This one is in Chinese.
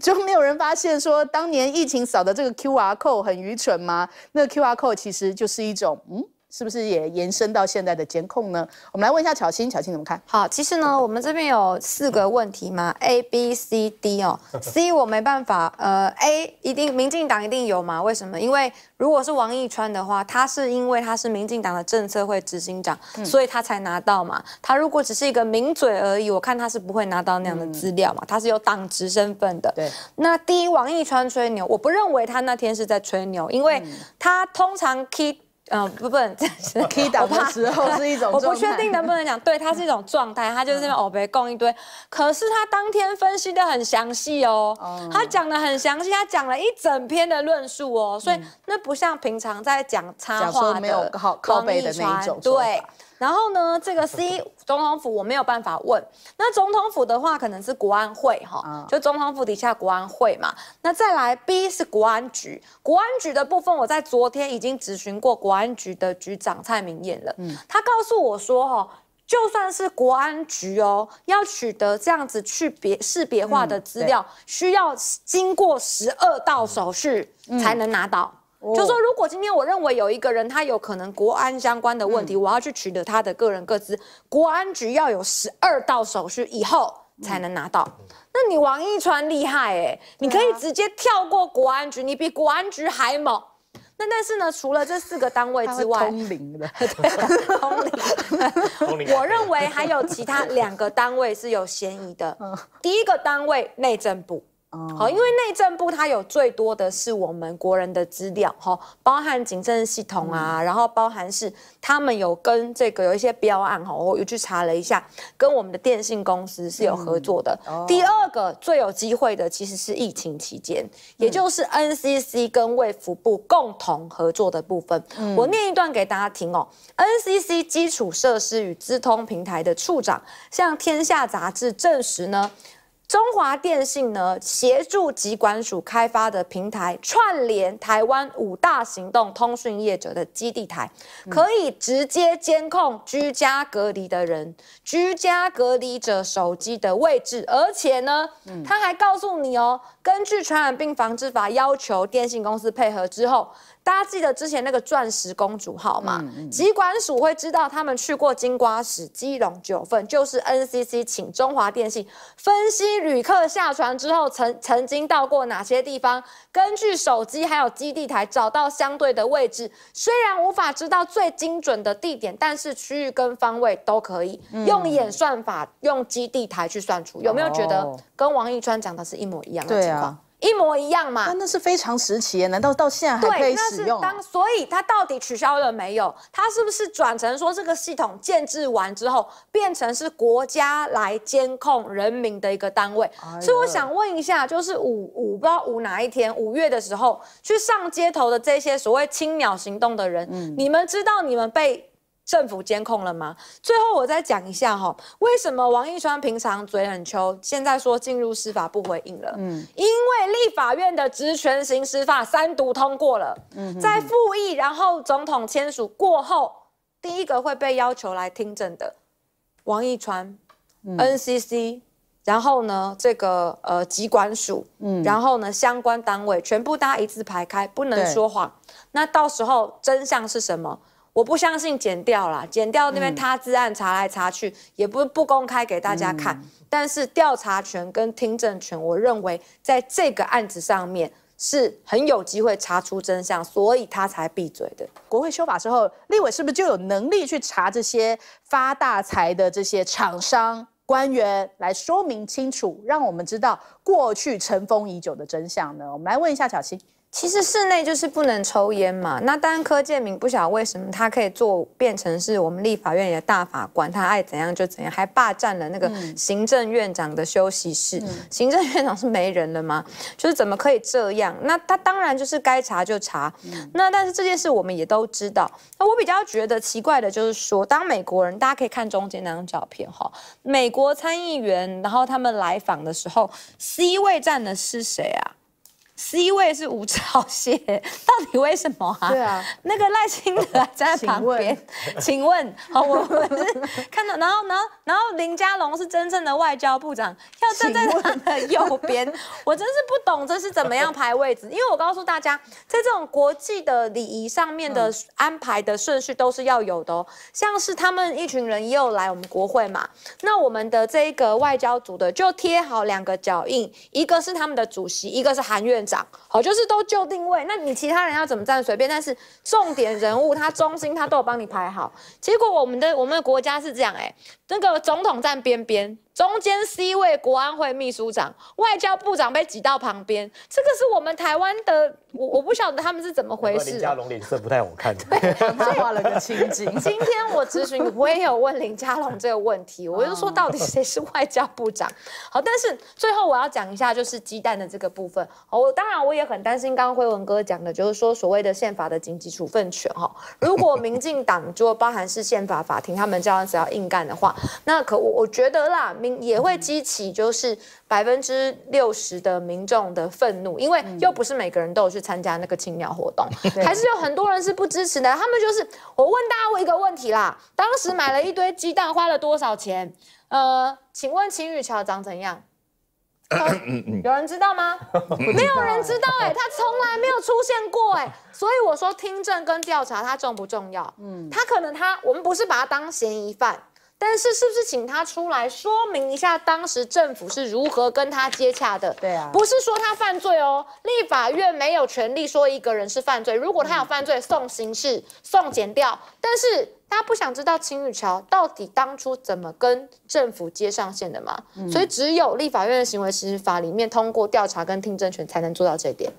就没有人发现说，当年疫情扫的这个 Q R code 很愚蠢吗？那 Q R code 其实就是一种，嗯。是不是也延伸到现在的监控呢？我们来问一下巧心，巧心怎么看？好，其实呢，我们这边有四个问题嘛，A、B、C、D 哦。C 我没办法，呃，A 一定，民进党一定有嘛？为什么？因为如果是王义川的话，他是因为他是民进党的政策会执行长，所以他才拿到嘛。他如果只是一个名嘴而已，我看他是不会拿到那样的资料嘛。他是有党职身份的。对。那第一，王义川吹牛，我不认为他那天是在吹牛，因为他通常 K。嗯，不，不能，就是 key 的时候是一种，我不确定能不能讲，对，它是一种状态，它就是那别供一堆，可是他当天分析的很详细哦，他讲的很详细，他讲了一整篇的论述哦，所以那不像平常在讲插话的、没有靠靠背的那一种对。然后呢，这个 C 总统府我没有办法问。那总统府的话，可能是国安会哈，就总统府底下国安会嘛。那再来 B 是国安局，国安局的部分，我在昨天已经咨询过国安局的局长蔡明彦了。嗯，他告诉我说哈，就算是国安局哦，要取得这样子去别识别化的资料，需要经过十二道手续才能拿到。就说，如果今天我认为有一个人，他有可能国安相关的问题，我要去取得他的个人个资，国安局要有十二道手续以后才能拿到。那你王一川厉害哎，你可以直接跳过国安局，你比国安局还猛。那但是呢，除了这四个单位之外，通灵的，通灵，我认为还有其他两个单位是有嫌疑的。第一个单位内政部。好，因为内政部它有最多的是我们国人的资料哈，包含警政系统啊，然后包含是他们有跟这个有一些标案哈，我又去查了一下，跟我们的电信公司是有合作的。第二个最有机会的其实是疫情期间，也就是 NCC 跟卫福部共同合作的部分。我念一段给大家听哦，NCC 基础设施与资通平台的处长向天下杂志证实呢。中华电信呢协助机管署开发的平台，串联台湾五大行动通讯业者的基地台，可以直接监控居家隔离的人居家隔离者手机的位置，而且呢，他还告诉你哦。根据传染病防治法要求，电信公司配合之后，大家记得之前那个钻石公主号吗？机管署会知道他们去过金瓜石、基隆九份，就是 NCC 请中华电信分析旅客下船之后曾曾经到过哪些地方，根据手机还有基地台找到相对的位置。虽然无法知道最精准的地点，但是区域跟方位都可以用演算法，用基地台去算出。有没有觉得跟王一川讲的是一模一样的？对。一模一样嘛？那那是非常时期难道到现在还可以使用？所以它到底取消了没有？它是不是转成说这个系统建制完之后，变成是国家来监控人民的一个单位？所以我想问一下，就是五五不知道五哪一天，五月的时候去上街头的这些所谓“青鸟行动”的人，你们知道你们被？政府监控了吗？最后我再讲一下哈，为什么王一川平常嘴很臭，现在说进入司法不回应了？嗯，因为立法院的职权行使法三读通过了，嗯，在复议，然后总统签署过后，第一个会被要求来听证的，王一川，NCC，然后呢这个呃机管署，嗯，然后呢相关单位全部大家一字排开，不能说谎，那到时候真相是什么？我不相信剪掉了，剪掉那边他自案查来查去，也不不公开给大家看。但是调查权跟听证权，我认为在这个案子上面是很有机会查出真相，所以他才闭嘴的。国会修法之后，立委是不是就有能力去查这些发大财的这些厂商官员，来说明清楚，让我们知道过去尘封已久的真相呢？我们来问一下小七。其实室内就是不能抽烟嘛。那当然，柯建明不晓得为什么他可以做变成是我们立法院里的大法官，他爱怎样就怎样，还霸占了那个行政院长的休息室。行政院长是没人了吗？就是怎么可以这样？那他当然就是该查就查。那但是这件事我们也都知道。那我比较觉得奇怪的就是说，当美国人，大家可以看中间那张照片哈，美国参议员，然后他们来访的时候，C 位站的是谁啊？C 位是吴兆燮，到底为什么啊？对啊。那个赖清德站 在旁边，请问，好，我们是看到，然后，然后，然后林佳龙是真正的外交部长，要站在他的右边，我真是不懂这是怎么样排位置，因为我告诉大家，在这种国际的礼仪上面的安排的顺序都是要有的哦，像是他们一群人也有来我们国会嘛，那我们的这个外交组的就贴好两个脚印，一个是他们的主席，一个是韩院。长好，就是都就定位。那你其他人要怎么站随便，但是重点人物他中心他都有帮你排好。结果我们的我们的国家是这样，哎，那个总统站边边。中间 C 位国安会秘书长、外交部长被挤到旁边，这个是我们台湾的，我我不晓得他们是怎么回事。林佳龙脸色不太好看，被他画了个情景。今天我咨询，我也有问林家龙这个问题，我就说到底谁是外交部长？好，但是最后我要讲一下，就是鸡蛋的这个部分。我当然我也很担心，刚刚辉文哥讲的，就是说所谓的宪法的紧急处分权哈。如果民进党，就包含是宪法法庭，他们这样子要硬干的话，那可我我觉得啦。也会激起就是百分之六十的民众的愤怒，因为又不是每个人都有去参加那个青鸟活动，还是有很多人是不支持的。他们就是我问大家一个问题啦，当时买了一堆鸡蛋花了多少钱？呃，请问秦羽桥长怎样？有人知道吗？没有人知道哎，他从来没有出现过哎，所以我说听证跟调查他重不重要？嗯，他可能他我们不是把他当嫌疑犯。但是，是不是请他出来说明一下当时政府是如何跟他接洽的？对啊，不是说他犯罪哦。立法院没有权利说一个人是犯罪，如果他有犯罪，送刑事、送检掉。但是，大家不想知道秦宇桥到底当初怎么跟政府接上线的吗？所以，只有立法院的行为，其实法里面通过调查跟听证权才能做到这一点。